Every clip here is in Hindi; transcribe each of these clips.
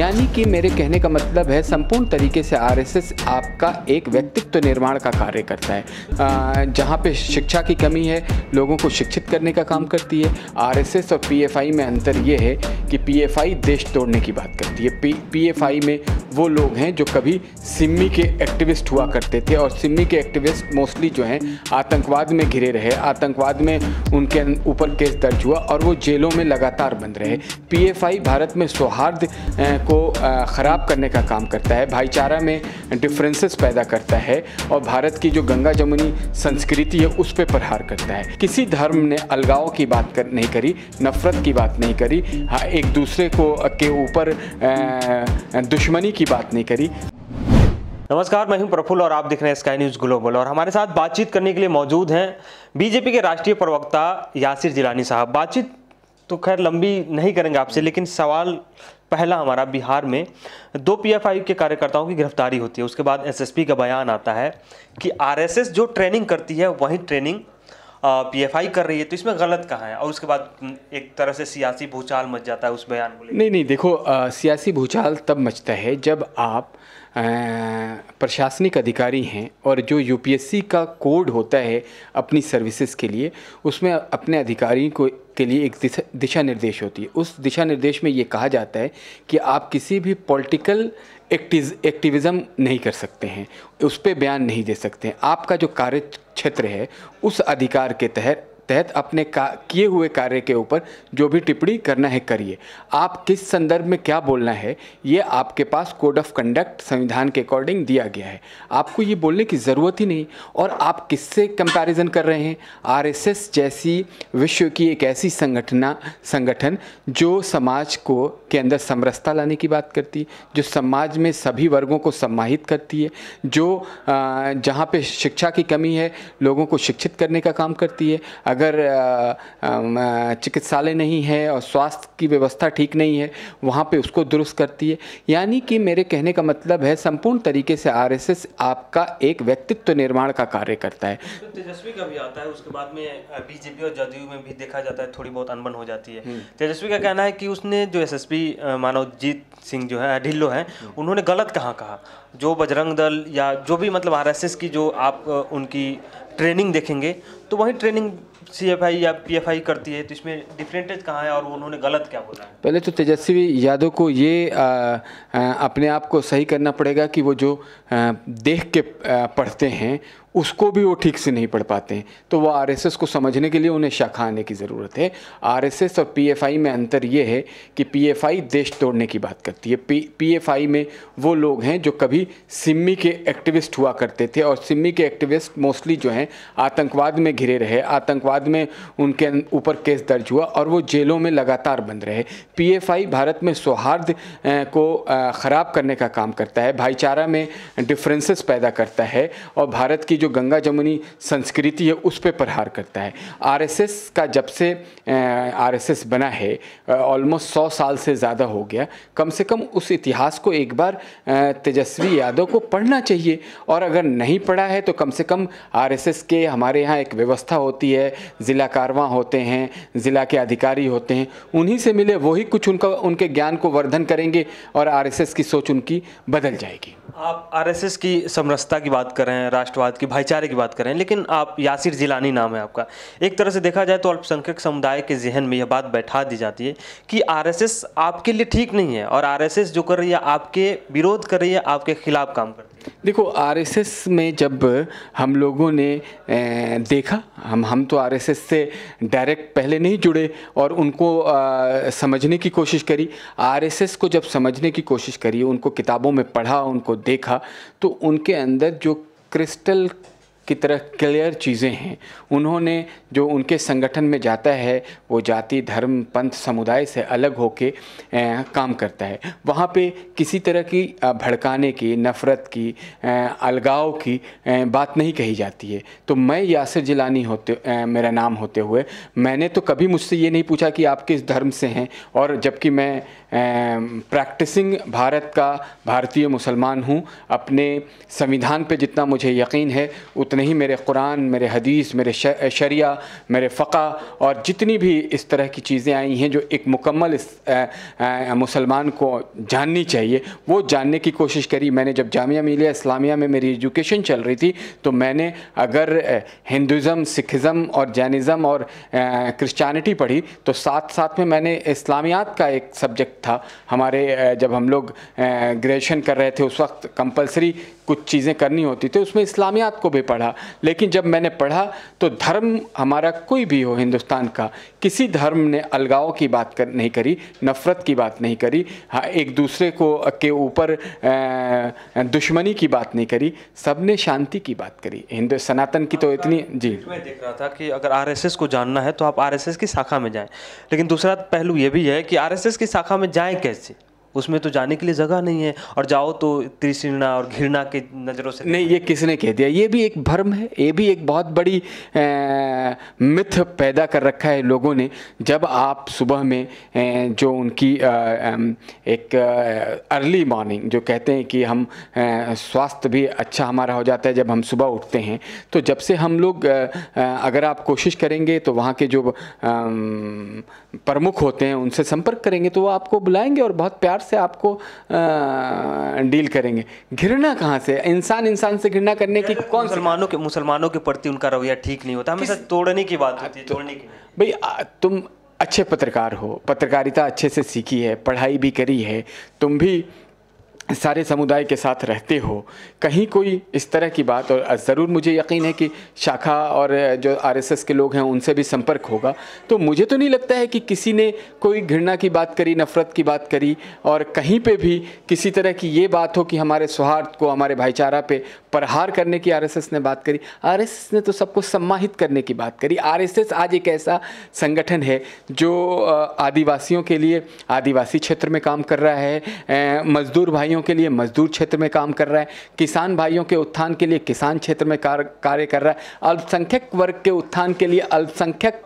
यानी कि मेरे कहने का मतलब है संपूर्ण तरीके से आरएसएस आपका एक व्यक्तित्व निर्माण का कार्य करता है जहाँ पे शिक्षा की कमी है लोगों को शिक्षित करने का काम करती है आरएसएस और पीएफआई में अंतर ये है कि पीएफआई देश तोड़ने की बात करती है पी पीएफआई में वो लोग हैं जो कभी सिम्मी के एक्टिविस्ट हुआ करते थे और सिम्मी के एक्टिविस्ट मोस्टली जो हैं आतंकवाद में घिरे रहे आतंकवाद में उनके अं, ऊपर केस दर्ज हुआ और वो जेलों में लगातार बंद रहे पीएफआई भारत में सौहार्द को ख़राब करने का काम करता है भाईचारा में डिफरेंसेस पैदा करता है और भारत की जो गंगा जमुनी संस्कृति है उस पर प्रहार करता है किसी धर्म ने अलगाव की बात कर, नहीं करी नफ़रत की बात नहीं करी हाँ एक दूसरे को के ऊपर दुश्मनी की बात नहीं करी नमस्कार मैं हूं प्रफुल्ल और आप देख रहे हैं स्काई न्यूज ग्लोबल और हमारे साथ बातचीत करने के लिए मौजूद हैं बीजेपी के राष्ट्रीय प्रवक्ता यासिर जिलानी साहब बातचीत तो खैर लंबी नहीं करेंगे आपसे लेकिन सवाल पहला हमारा बिहार में दो पीएफआई के कार्यकर्ताओं की गिरफ्तारी होती है उसके बाद एसएसपी का बयान आता है कि आरएसएस जो ट्रेनिंग करती है वही ट्रेनिंग पीएफआई कर रही है तो इसमें गलत कहाँ है और उसके बाद एक तरह से सियासी भूचाल मच जाता है उस बयान को नहीं नहीं देखो आ, सियासी भूचाल तब मचता है जब आप प्रशासनिक अधिकारी हैं और जो यूपीएससी का कोड होता है अपनी सर्विसेज के लिए उसमें अपने अधिकारी को के लिए एक दिशा निर्देश होती है उस दिशा निर्देश में ये कहा जाता है कि आप किसी भी पॉलिटिकल एक्टिविज़म नहीं कर सकते हैं उस पर बयान नहीं दे सकते हैं आपका जो कार्य क्षेत्र है उस अधिकार के तहत तहत अपने का किए हुए कार्य के ऊपर जो भी टिप्पणी करना है करिए आप किस संदर्भ में क्या बोलना है ये आपके पास कोड ऑफ कंडक्ट संविधान के अकॉर्डिंग दिया गया है आपको ये बोलने की ज़रूरत ही नहीं और आप किससे कंपैरिजन कर रहे हैं आरएसएस जैसी विश्व की एक ऐसी संगठना संगठन जो समाज को के अंदर समरसता लाने की बात करती है जो समाज में सभी वर्गों को सम्माहित करती है जो जहाँ पे शिक्षा की कमी है लोगों को शिक्षित करने का काम करती है अगर अगर चिकित्सालय नहीं है और स्वास्थ्य की व्यवस्था ठीक नहीं है वहाँ पे उसको दुरुस्त करती है यानी कि मेरे कहने का मतलब है संपूर्ण तरीके से आरएसएस आपका एक व्यक्तित्व निर्माण का कार्य करता है तो तेजस्वी का भी आता है उसके बाद में बीजेपी और जदयू में भी देखा जाता है थोड़ी बहुत अनबन हो जाती है हम्म। तेजस्वी का कहना है कि उसने जो एस मानवजीत सिंह जो है ढिल्लो हैं हम्म। उन्होंने गलत कहाँ कहा जो बजरंग दल या जो भी मतलब आरएसएस की जो आप उनकी ट्रेनिंग देखेंगे तो वही ट्रेनिंग सी एफ आई या पी एफ आई करती है तो इसमें डिफरेंटेज कहाँ है और उन्होंने गलत क्या बोला है पहले तो तेजस्वी यादव को ये आ, आ, अपने आप को सही करना पड़ेगा कि वो जो आ, देख के आ, पढ़ते हैं उसको भी वो ठीक से नहीं पढ़ पाते हैं तो वो आरएसएस को समझने के लिए उन्हें शाखा आने की ज़रूरत है आरएसएस और पीएफआई में अंतर ये है कि पीएफआई देश तोड़ने की बात करती है पी पीएफआई में वो लोग हैं जो कभी सिम्मी के एक्टिविस्ट हुआ करते थे और सिम्मी के एक्टिविस्ट मोस्टली जो हैं आतंकवाद में घिरे रहे आतंकवाद में उनके ऊपर केस दर्ज हुआ और वो जेलों में लगातार बंद रहे पी भारत में सौहार्द को ख़राब करने का काम करता है भाईचारा में डिफ्रेंसेस पैदा करता है और भारत की जो गंगा जमुनी संस्कृति है उस पर प्रहार करता है आरएसएस का जब से आरएसएस बना है ऑलमोस्ट सौ साल से ज़्यादा हो गया कम से कम उस इतिहास को एक बार तेजस्वी यादव को पढ़ना चाहिए और अगर नहीं पढ़ा है तो कम से कम आरएसएस के हमारे यहाँ एक व्यवस्था होती है ज़िला कारवा होते हैं ज़िला के अधिकारी होते हैं उन्हीं से मिले वही कुछ उनका उनके ज्ञान को वर्धन करेंगे और आर की सोच उनकी बदल जाएगी आप आर की समरसता की बात कर रहे हैं राष्ट्रवाद की भाईचारे की बात करें लेकिन आप यासिर जिलानी नाम है आपका एक तरह से देखा जाए तो अल्पसंख्यक समुदाय के जहन में यह बात बैठा दी जाती है कि आरएसएस आपके लिए ठीक नहीं है और आरएसएस जो कर रही है आपके विरोध कर रही है आपके खिलाफ काम कर रही है देखो आरएसएस में जब हम लोगों ने देखा हम हम तो आरएसएस से डायरेक्ट पहले नहीं जुड़े और उनको आ, समझने की कोशिश करी आरएसएस को जब समझने की कोशिश करी उनको किताबों में पढ़ा उनको देखा तो उनके अंदर जो क्रिस्टल की तरह क्लियर चीज़ें हैं उन्होंने जो उनके संगठन में जाता है वो जाति धर्म पंथ समुदाय से अलग होके काम करता है वहाँ पे किसी तरह की भड़काने की नफ़रत की अलगाव की बात नहीं कही जाती है तो मैं यासिर जिलानी होते मेरा नाम होते हुए मैंने तो कभी मुझसे ये नहीं पूछा कि आप किस धर्म से हैं और जबकि मैं प्रैक्टिसिंग भारत का भारतीय मुसलमान हूँ अपने संविधान पे जितना मुझे यकीन है उतने ही मेरे कुरान मेरे हदीस मेरे शरिया मेरे फ़क़ा और जितनी भी इस तरह की चीज़ें आई हैं जो एक मुकम्मल मुसलमान को जाननी चाहिए वो जानने की कोशिश करी मैंने जब जामिया मिलिया इस्लामिया में मेरी एजुकेशन चल रही थी तो मैंने अगर हिंदुज़म सिखज़म और जैनिज़म और क्रिश्चानिटी पढ़ी तो साथ साथ में मैंने इस्लामियात का एक सब्जेक्ट था हमारे जब हम लोग ग्रेजुएशन कर रहे थे उस वक्त कंपलसरी कुछ चीज़ें करनी होती थी उसमें इस्लामियात को भी पढ़ा लेकिन जब मैंने पढ़ा तो धर्म हमारा कोई भी हो हिंदुस्तान का किसी धर्म ने अलगाव की बात कर नहीं करी नफ़रत की बात नहीं करी हाँ एक दूसरे को के ऊपर दुश्मनी की बात नहीं करी सब ने शांति की बात करी हिंदू सनातन की तो हाँ, इतनी हाँ। जी मैं देख रहा था कि अगर आर को जानना है तो आप आर की शाखा में जाएँ लेकिन दूसरा पहलू ये भी है कि आर की शाखा में जाएँ कैसे उसमें तो जाने के लिए जगह नहीं है और जाओ तो त्रिशिणा और घृणा के नज़रों से नहीं ये किसने कह दिया ये भी एक भ्रम है ये भी एक बहुत बड़ी मिथ पैदा कर रखा है लोगों ने जब आप सुबह में जो उनकी एक अर्ली मॉर्निंग जो कहते हैं कि हम स्वास्थ्य भी अच्छा हमारा हो जाता है जब हम सुबह उठते हैं तो जब से हम लोग अगर आप कोशिश करेंगे तो वहाँ के जो प्रमुख होते हैं उनसे संपर्क करेंगे तो वो आपको बुलाएंगे और बहुत प्यार से आपको डील करेंगे घृणा कहाँ से इंसान इंसान से घृणा करने की कौन मुसलमानों के मुसलमानों के प्रति उनका रवैया ठीक नहीं होता हमेशा तोड़ने की बात होती है तो तोड़ने की भाई तुम अच्छे पत्रकार हो पत्रकारिता अच्छे से सीखी है पढ़ाई भी करी है तुम भी सारे समुदाय के साथ रहते हो कहीं कोई इस तरह की बात और ज़रूर मुझे यकीन है कि शाखा और जो आरएसएस के लोग हैं उनसे भी संपर्क होगा तो मुझे तो नहीं लगता है कि किसी ने कोई घृणा की बात करी नफ़रत की बात करी और कहीं पे भी किसी तरह की ये बात हो कि हमारे सौहार्द को हमारे भाईचारा पे प्रहार करने की आर ने बात करी आर ने तो सबको सम्माहित करने की बात करी आर आज एक ऐसा संगठन है जो आदिवासियों के लिए आदिवासी क्षेत्र में काम कर रहा है मज़दूर भाइयों भाइयों के लिए मजदूर क्षेत्र में काम कर रहा है किसान भाइयों के उत्थान के लिए किसान क्षेत्र में कार्य कर रहा है अल्पसंख्यक वर्ग के उत्थान के लिए अल्पसंख्यक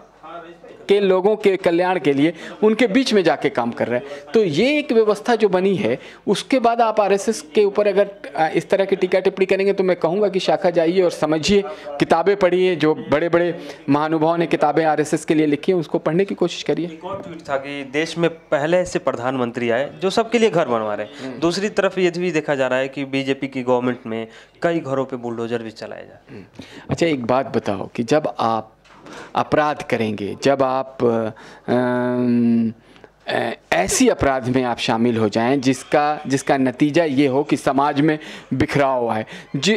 के लोगों के कल्याण के लिए उनके बीच में जाके काम कर रहा है तो ये एक व्यवस्था जो बनी है उसके बाद आप आरएसएस के ऊपर अगर इस तरह की टीका टिप्पणी करेंगे तो मैं कहूँगा कि शाखा जाइए और समझिए किताबें पढ़िए जो बड़े बड़े महानुभाव ने किताबें आर के लिए लिखी हैं उसको पढ़ने की कोशिश करिए ट्वीट था कि देश में पहले से प्रधानमंत्री आए जो सबके लिए घर बनवा रहे हैं हम्म। दूसरी तरफ ये भी देखा जा रहा है कि बीजेपी की गवर्नमेंट में कई घरों पर बुलडोजर भी चलाया जा हम्म। अच्छा एक बात बताओ कि जब आप अपराध करेंगे जब आप ऐसी अपराध में आप शामिल हो जाएं जिसका जिसका नतीजा ये हो कि समाज में बिखराव हुआ है जी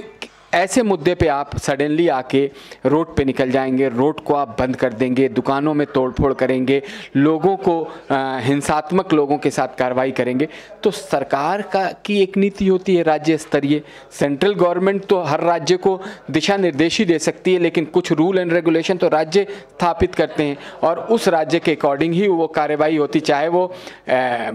ऐसे मुद्दे पे आप सडनली आके रोड पे निकल जाएंगे रोड को आप बंद कर देंगे दुकानों में तोड़फोड़ करेंगे लोगों को हिंसात्मक लोगों के साथ कार्रवाई करेंगे तो सरकार का की एक नीति होती है राज्य स्तरीय सेंट्रल गवर्नमेंट तो हर राज्य को दिशा निर्देश ही दे सकती है लेकिन कुछ रूल एंड रेगुलेशन तो राज्य स्थापित करते हैं और उस राज्य के अकॉर्डिंग ही वो कार्रवाई होती चाहे वो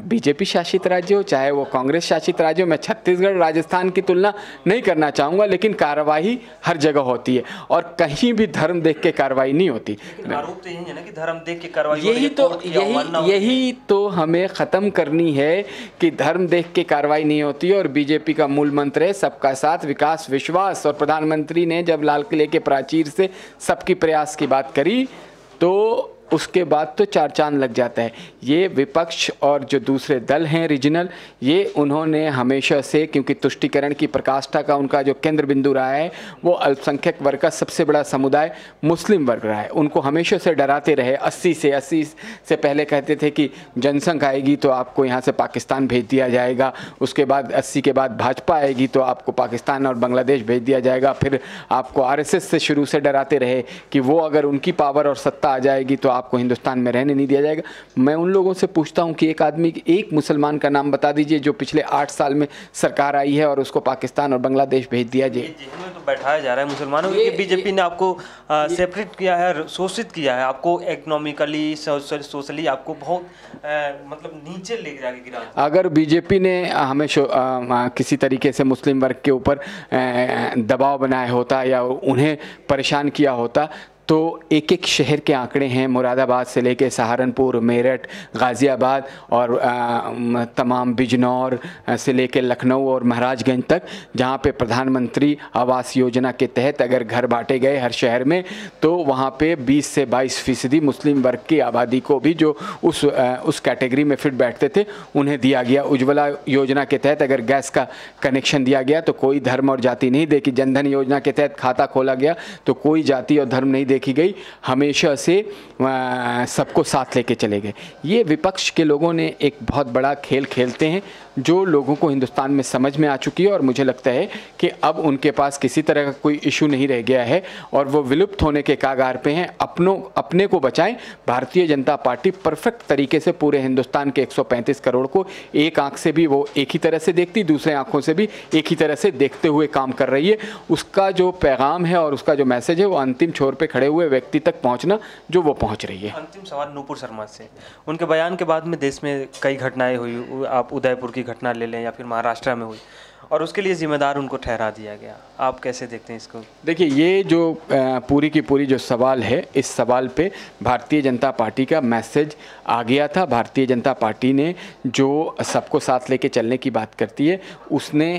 बीजेपी शासित राज्य हो चाहे वो कांग्रेस शासित राज्य हो मैं छत्तीसगढ़ राजस्थान की तुलना नहीं करना चाहूँगा लेकिन कार्रवाई हर जगह होती है और कहीं भी धर्म देख के कार्रवाई नहीं होती आरोप तो यही है ना कि धर्म देख के कार्रवाई यही तो यही यही तो हमें ख़त्म करनी है कि धर्म देख के कार्रवाई नहीं होती और बीजेपी का मूल मंत्र है सबका साथ विकास विश्वास और प्रधानमंत्री ने जब लाल किले के प्राचीर से सबकी प्रयास की बात करी तो उसके बाद तो चार चांद लग जाता है ये विपक्ष और जो दूसरे दल हैं रीजनल ये उन्होंने हमेशा से क्योंकि तुष्टिकरण की प्रकाष्ठा का उनका जो केंद्र बिंदु रहा है वो अल्पसंख्यक वर्ग का सबसे बड़ा समुदाय मुस्लिम वर्ग रहा है उनको हमेशा से डराते रहे अस्सी से अस्सी से पहले कहते थे कि जनसंख्या आएगी तो आपको यहाँ से पाकिस्तान भेज दिया जाएगा उसके बाद अस्सी के बाद भाजपा आएगी तो आपको पाकिस्तान और बांग्लादेश भेज दिया जाएगा फिर आपको आर से शुरू से डराते रहे कि वो अगर उनकी पावर और सत्ता आ जाएगी तो आप आपको हिंदुस्तान में रहने नहीं दिया जाएगा मैं उन लोगों से पूछता हूँ कि एक आदमी एक मुसलमान का नाम बता दीजिए जो पिछले आठ साल में सरकार आई है और उसको पाकिस्तान और बांग्लादेश भेज दिया जाए तो बैठाया जा रहा है मुसलमानों के बीजेपी ने आपको सेपरेट किया है शोषित किया है आपको इकोनॉमिकली सोशली आपको बहुत मतलब नीचे ले जाके गिरा अगर बीजेपी ने हमें किसी तरीके से मुस्लिम वर्ग के ऊपर दबाव बनाया होता या उन्हें परेशान किया होता तो एक एक शहर के आंकड़े हैं मुरादाबाद से लेके सहारनपुर मेरठ गाज़ियाबाद और तमाम बिजनौर से लेके लखनऊ और महाराजगंज तक जहां पे प्रधानमंत्री आवास योजना के तहत अगर घर बांटे गए हर शहर में तो वहां पे 20 से 22 फीसदी मुस्लिम वर्ग की आबादी को भी जो उस उस कैटेगरी में फिट बैठते थे उन्हें दिया गया उज्ज्वला योजना के तहत अगर गैस का कनेक्शन दिया गया तो कोई धर्म और जाति नहीं देखी जनधन योजना के तहत खाता खोला गया तो कोई जाति और धर्म नहीं देखी गई हमेशा से सबको साथ लेके चले गए ये विपक्ष के लोगों ने एक बहुत बड़ा खेल खेलते हैं जो लोगों को हिंदुस्तान में समझ में आ चुकी है और मुझे लगता है कि अब उनके पास किसी तरह का कोई इशू नहीं रह गया है और वो विलुप्त होने के कागार पे हैं अपनों अपने को बचाएं भारतीय जनता पार्टी परफेक्ट तरीके से पूरे हिंदुस्तान के 135 करोड़ को एक आंख से भी वो एक ही तरह से देखती दूसरे आँखों से भी एक ही तरह से देखते हुए काम कर रही है उसका जो पैगाम है और उसका जो मैसेज है वो अंतिम छोर पर खड़े हुए व्यक्ति तक पहुँचना जो वो पहुँच रही है अंतिम सवाल नूपुर शर्मा से उनके बयान के बाद में देश में कई घटनाएं हुई आप उदयपुर की घटना ले लें या फिर महाराष्ट्र में हुई और उसके लिए जिम्मेदार उनको ठहरा दिया गया आप कैसे देखते हैं इसको देखिए ये जो पूरी की पूरी जो सवाल है इस सवाल पे भारतीय जनता पार्टी का मैसेज आ गया था भारतीय जनता पार्टी ने जो सबको साथ लेके चलने की बात करती है उसने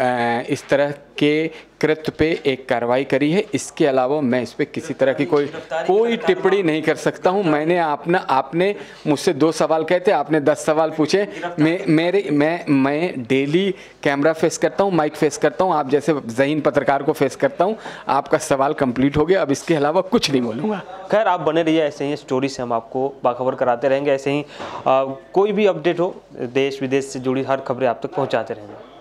इस तरह के कृत्य पे एक कार्रवाई करी है इसके अलावा मैं इस पर किसी तरह की कोई कोई टिप्पणी नहीं कर सकता हूँ मैंने आपने आपने मुझसे दो सवाल कहे थे आपने दस सवाल पूछे मे, मेरे मैं मैं डेली कैमरा फेस करता हूँ माइक फेस करता हूँ आप जैसे जहीन पत्रकार को फेस करता हूँ आपका सवाल कंप्लीट हो गया अब इसके अलावा कुछ नहीं बोलूँगा खैर आप बने रहिए ऐसे ही स्टोरी से हम आपको बाखबर कराते रहेंगे ऐसे ही कोई भी अपडेट हो देश विदेश से जुड़ी हर खबरें आप तक पहुँचाते रहेंगे